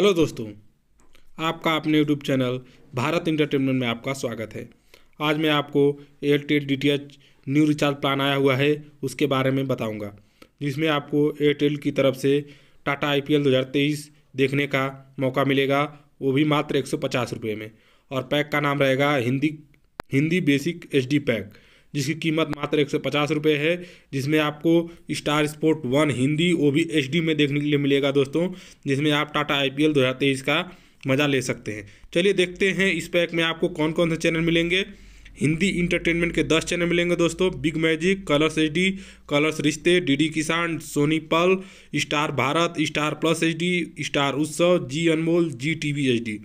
hello दोस्तों आपका अपने यूट्यूब चैनल भारत इंटरटेनमेंट में आपका स्वागत है आज मैं आपको Airtel D T H new recharge plan आया हुआ है उसके बारे में बताऊंगा जिसमें आपको एयरटेल की तरफ से टाटा आई पी एल दो हज़ार तेईस देखने का मौका मिलेगा वो भी मात्र एक सौ पचास रुपये में और पैक का नाम रहेगा Hindi Hindi basic H D pack जिसकी कीमत मात्र एक सौ पचास रुपये है जिसमें आपको स्टार स्पोर्ट वन हिंदी ओ भी एच डी में देखने के लिए मिलेगा दोस्तों जिसमें आप टाटा आई पी एल दो हज़ार तेईस का मज़ा ले सकते हैं चलिए देखते हैं इस पैक में आपको कौन कौन से चैनल मिलेंगे हिंदी इंटरटेनमेंट के दस चैनल मिलेंगे दोस्तों Big Magic Colors H D Colors Rishtey DD Kisan Sony Pal Star Bharat Star Plus H D Star Utsav Zee Anmol Zee T V H D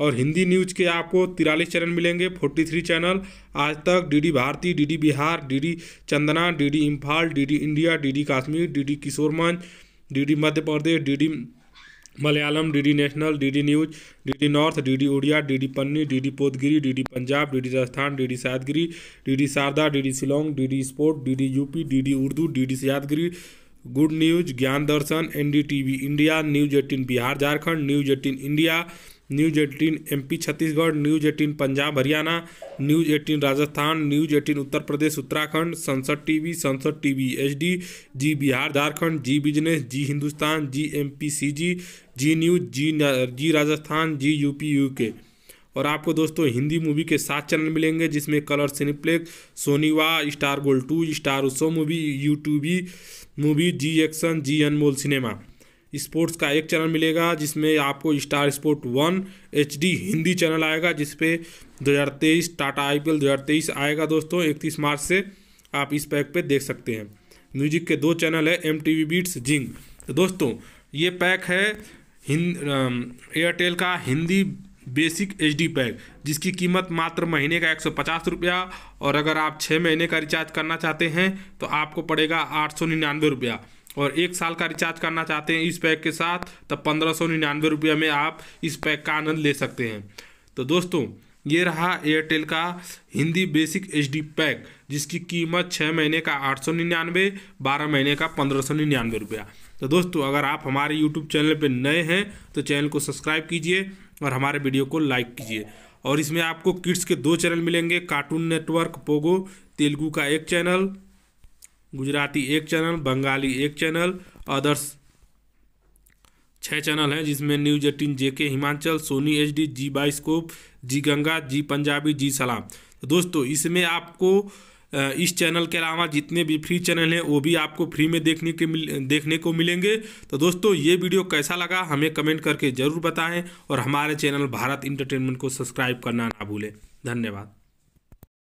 और हिंदी न्यूज़ के आपको तिरालीस चैनल मिलेंगे forty three channel Aaj Tak DD Bharati DD Bihar DD Chandana DD Imphal DD India DD Kashmir DD किशोरमंज DD Madhya Pradesh DD Malayalam DD national DD news DD north DD Oriya DD पन्नी DD पोदगिरी DD Punjab DD Rajasthan DD सादगिरी DD Sharda DD Shillong DD sport DD UP DD Urdu DD सियादगिरी good news Gyan Darshan NDTV India news eighteen Bihar Jharkhand news eighteen India news eighteen M Chhattisgarh news eighteen Punjab Haryana news eighteen Rajasthan news eighteen Uttar Pradesh Uttarakhand Sansad TV Sansad TV HD Zee Bihar Jharkhand Zee business Zee Hindustan Zee MPCG Zee news Zee Zee Rajasthan Zee UP UK और आपको दोस्तों Hindi movie के सात channel मिलेंगे जिसमें colour Cineplex सोनीवा Star Gold two Star Utsav movie यूट्यूबी movie Zee action Zee Anmol cinema sports का एक चैनल मिलेगा जिसमें आपको Star sport one H Hindi channel आएगा जिसपे तेईस टाटा आई पी आएगा दोस्तों इकतीस मार्च से आप इस पैक पे देख सकते हैं म्यूजिक के दो चैनल है M T V beats Zing तो दोस्तों ये पैक है एयरटेल का Hindi basic H D pack जिसकी कीमत मात्र महीने का एक सौ पचास रुपया और अगर आप छः महीने का रिचार्ज करना चाहते हैं तो आपको पड़ेगा आठ सौ निन्यानवे रुपया और एक साल का रिचार्ज करना चाहते हैं इस पैक के साथ तब पंद्रह सौ निन्यानवे रुपये में आप इस पैक का आनंद ले सकते हैं तो दोस्तों ये रहा एयरटेल का हिंदी बेसिक एच पैक जिसकी कीमत छः महीने का आठ सौ निन्यानवे बारह महीने का पंद्रह सौ निन्यानवे रुपया तो दोस्तों अगर आप हमारे यूट्यूब चैनल पर नए हैं तो चैनल को सब्सक्राइब कीजिए और हमारे वीडियो को लाइक कीजिए और इसमें आपको किड्स के दो चैनल मिलेंगे कार्टून नेटवर्क पोगो तेलुगू का एक चैनल गुजराती एक चैनल बंगाली एक चैनल अदर्स छः चैनल हैं जिसमें news eighteen J K Himachal Sony H D Zee Bioscope Zee Ganga Zee Punjabi Zee Salaam तो दोस्तों इसमें आपको इस चैनल के अलावा जितने भी फ्री चैनल हैं वो भी आपको फ्री में देखने के मिल देखने को मिलेंगे तो दोस्तों ये वीडियो कैसा लगा हमें कमेंट करके ज़रूर बताएं और हमारे चैनल भारत इंटरटेनमेंट को सब्सक्राइब करना ना भूलें धन्यवाद